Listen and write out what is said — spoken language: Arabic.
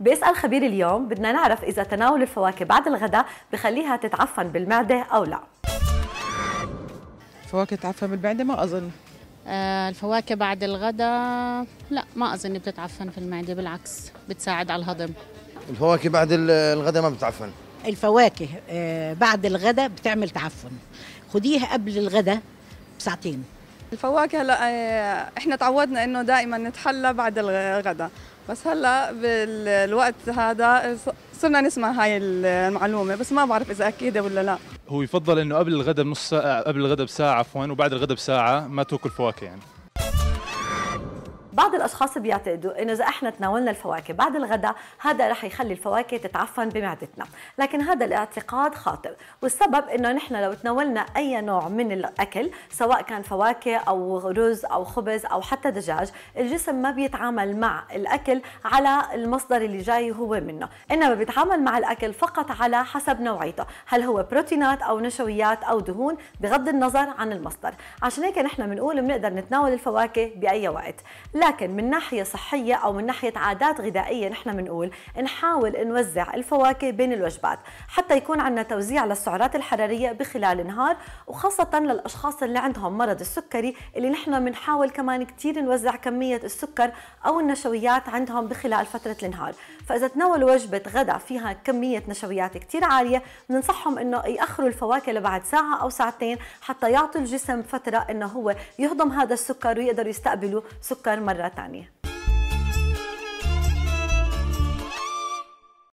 بيسأل خبير اليوم بدنا نعرف إذا تناول الفواكه بعد الغداء بخليها تتعفن بالمعدة أو لا الفواكه تتعفن بالمعدة ما أظن آه الفواكه بعد الغداء لا ما أظن بتتعفن في المعدة بالعكس بتساعد على الهضم الفواكه بعد الغداء ما بتعفن الفواكه آه بعد الغداء بتعمل تعفن خديها قبل الغداء بساعتين الفواكه هلا آه، احنا تعودنا انه دائما نتحلى بعد الغداء بس هلا بالوقت هذا صرنا نسمع هاي المعلومه بس ما بعرف اذا اكيده ولا لا هو يفضل انه قبل الغداء بنص ساعه قبل الغداء بساعه عفوا وبعد الغداء بساعه ما تاكل فواكه يعني بعض الاشخاص بيعتقدوا انه اذا احنا تناولنا الفواكه بعد الغداء هذا رح يخلي الفواكه تتعفن بمعدتنا لكن هذا الاعتقاد خاطئ والسبب انه نحن لو تناولنا اي نوع من الاكل سواء كان فواكه او رز او خبز او حتى دجاج الجسم ما بيتعامل مع الاكل على المصدر اللي جاي هو منه انما بيتعامل مع الاكل فقط على حسب نوعيته هل هو بروتينات او نشويات او دهون بغض النظر عن المصدر عشان هيك نحن بنقول بنقدر نتناول الفواكه باي وقت لكن ولكن من ناحية صحية أو من ناحية عادات غذائية نحن بنقول نحاول نوزع الفواكه بين الوجبات حتى يكون عندنا توزيع للسعرات الحرارية بخلال النهار وخاصة للأشخاص اللي عندهم مرض السكري اللي نحن بنحاول كمان كتير نوزع كمية السكر أو النشويات عندهم بخلال فترة النهار فإذا تناولوا وجبة غدا فيها كمية نشويات كتير عالية بننصحهم إنه يأخروا الفواكه لبعد ساعة أو ساعتين حتى يعطوا الجسم فترة إنه هو يهضم هذا السكر ويقدروا يستقبلوا سكر مرة مرة تانية